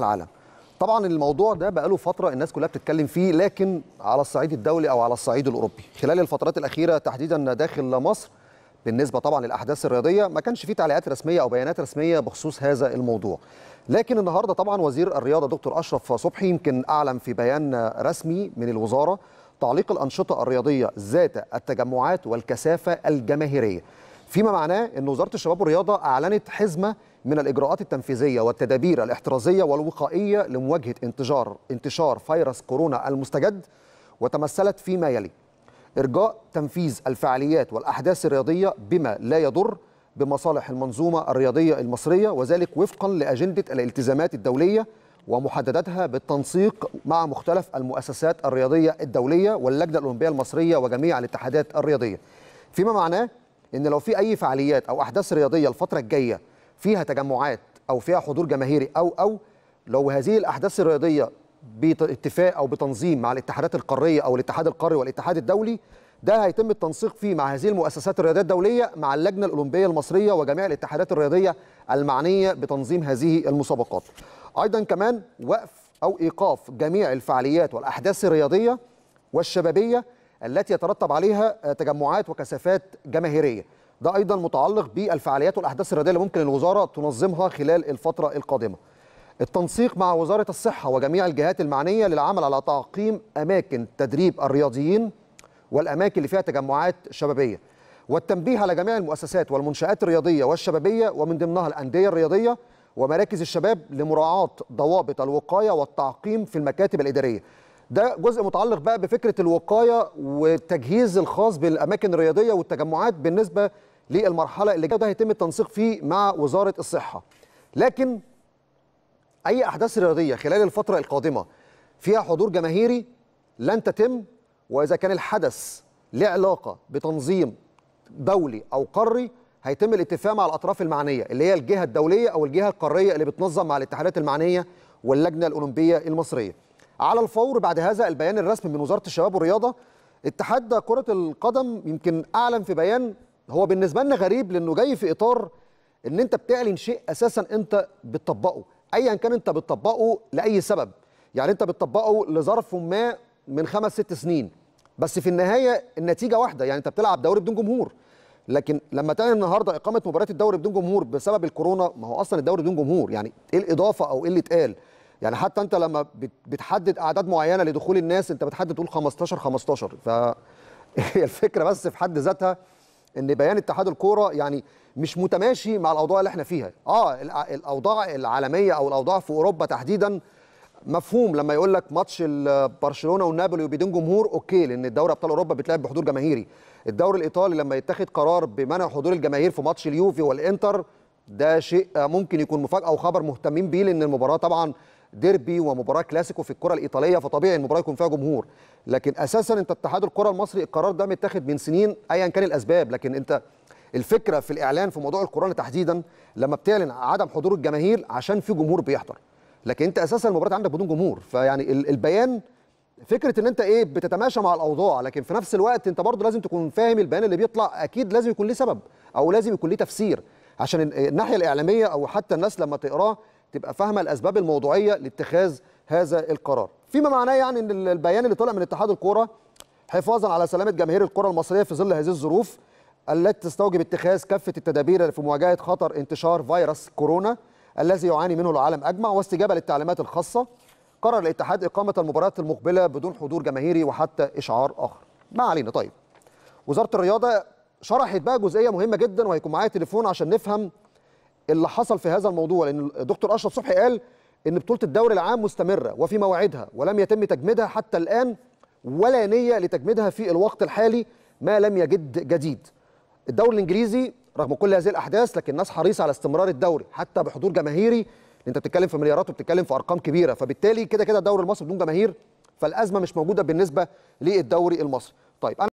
العالم طبعا الموضوع ده بقاله فتره الناس كلها بتتكلم فيه لكن على الصعيد الدولي او على الصعيد الاوروبي خلال الفترات الاخيره تحديدا داخل مصر بالنسبه طبعا للاحداث الرياضيه ما كانش في تعليقات رسميه او بيانات رسميه بخصوص هذا الموضوع لكن النهارده طبعا وزير الرياضه دكتور اشرف صبحي يمكن اعلن في بيان رسمي من الوزاره تعليق الانشطه الرياضيه ذات التجمعات والكثافه الجماهيريه فيما معناه أن وزارة الشباب والرياضة أعلنت حزمة من الإجراءات التنفيذية والتدابير الاحترازية والوقائية لمواجهة انتشار انتشار فيروس كورونا المستجد وتمثلت فيما يلي إرجاء تنفيذ الفعاليات والأحداث الرياضية بما لا يضر بمصالح المنظومة الرياضية المصرية وذلك وفقا لأجندة الالتزامات الدولية ومحدداتها بالتنسيق مع مختلف المؤسسات الرياضية الدولية واللجنة الأولمبية المصرية وجميع الاتحادات الرياضية فيما معناه ان لو في اي فعاليات او احداث رياضيه الفتره الجايه فيها تجمعات او فيها حضور جماهيري او او لو هذه الاحداث الرياضيه باتفاق او بتنظيم مع الاتحادات القاريه او الاتحاد القاري والاتحاد الدولي ده هيتم التنسيق فيه مع هذه المؤسسات الرياضيه الدوليه مع اللجنه الاولمبيه المصريه وجميع الاتحادات الرياضيه المعنيه بتنظيم هذه المسابقات. ايضا كمان وقف او ايقاف جميع الفعاليات والاحداث الرياضيه والشبابيه التي يترتب عليها آه، تجمعات وكثافات جماهيريه ده ايضا متعلق بالفعاليات والاحداث الرياضيه اللي ممكن الوزاره تنظمها خلال الفتره القادمه التنسيق مع وزاره الصحه وجميع الجهات المعنيه للعمل على تعقيم اماكن تدريب الرياضيين والاماكن اللي فيها تجمعات شبابيه والتنبيه على جميع المؤسسات والمنشات الرياضيه والشبابيه ومن ضمنها الانديه الرياضيه ومراكز الشباب لمراعاه ضوابط الوقايه والتعقيم في المكاتب الاداريه ده جزء متعلق بقى بفكره الوقايه والتجهيز الخاص بالاماكن الرياضيه والتجمعات بالنسبه للمرحله اللي جايه ده هيتم التنسيق فيه مع وزاره الصحه لكن اي احداث رياضيه خلال الفتره القادمه فيها حضور جماهيري لن تتم واذا كان الحدث له علاقه بتنظيم دولي او قاري هيتم الاتفاق مع الاطراف المعنيه اللي هي الجهه الدوليه او الجهه القاريه اللي بتنظم مع الاتحادات المعنيه واللجنه الاولمبيه المصريه على الفور بعد هذا البيان الرسمي من وزاره الشباب والرياضه اتحاد كره القدم يمكن اعلن في بيان هو بالنسبه لنا غريب لانه جاي في اطار ان انت بتعلن شيء اساسا انت بتطبقه ايا كان انت بتطبقه لاي سبب يعني انت بتطبقه لظرف ما من خمس ست سنين بس في النهايه النتيجه واحده يعني انت بتلعب دوري بدون جمهور لكن لما تعلن النهارده اقامه مباريات الدوري بدون جمهور بسبب الكورونا ما هو اصلا الدوري بدون جمهور يعني ايه الاضافه او ايه اللي اتقال يعني حتى انت لما بتحدد اعداد معينه لدخول الناس انت بتحدد تقول 15 15 ف هي الفكره بس في حد ذاتها ان بيان اتحاد الكوره يعني مش متماشي مع الاوضاع اللي احنا فيها اه الاوضاع العالميه او الاوضاع في اوروبا تحديدا مفهوم لما يقول لك ماتش برشلونه ونابولي وبدون جمهور اوكي لان الدوري ابطال اوروبا بيتلعب بحضور جماهيري الدوري الايطالي لما يتخذ قرار بمنع حضور الجماهير في ماتش اليوفي والانتر ده شيء ممكن يكون مفاجاه او خبر مهتمين بيه لان المباراه طبعا ديربي ومباراه كلاسيكو في الكره الايطاليه فطبيعي المباراه يكون فيها جمهور لكن اساسا انت اتحاد الكره المصري القرار ده متاخد من سنين ايا كان الاسباب لكن انت الفكره في الاعلان في موضوع الكورونا تحديدا لما بتعلن عدم حضور الجماهير عشان في جمهور بيحضر لكن انت اساسا المباراه عندك بدون جمهور فيعني البيان فكره ان انت ايه بتتماشى مع الاوضاع لكن في نفس الوقت انت برضه لازم تكون فاهم البيان اللي بيطلع اكيد لازم يكون ليه سبب او لازم يكون ليه تفسير عشان الناحيه الاعلاميه او حتى الناس لما تقراه تبقى فاهمه الاسباب الموضوعيه لاتخاذ هذا القرار فيما معناه يعني ان البيان اللي طلع من اتحاد الكوره حفاظا على سلامه جماهير الكره المصريه في ظل هذه الظروف التي تستوجب اتخاذ كافه التدابير في مواجهه خطر انتشار فيروس كورونا الذي يعاني منه العالم اجمع واستجابه للتعليمات الخاصه قرر الاتحاد اقامه المباريات المقبله بدون حضور جماهيري وحتى اشعار اخر ما علينا طيب وزاره الرياضه شرحت بقى جزئيه مهمه جدا وهيكون معايا تليفون عشان نفهم اللي حصل في هذا الموضوع لان الدكتور اشرف صبحي قال ان بطوله الدوري العام مستمره وفي مواعيدها ولم يتم تجميدها حتى الان ولا نيه لتجميدها في الوقت الحالي ما لم يجد جديد الدوري الانجليزي رغم كل هذه الاحداث لكن الناس حريصه على استمرار الدوري حتى بحضور جماهيري انت بتتكلم في مليارات وبتتكلم في ارقام كبيره فبالتالي كده كده الدوري المصري بدون جماهير فالازمه مش موجوده بالنسبه للدوري المصري طيب أنا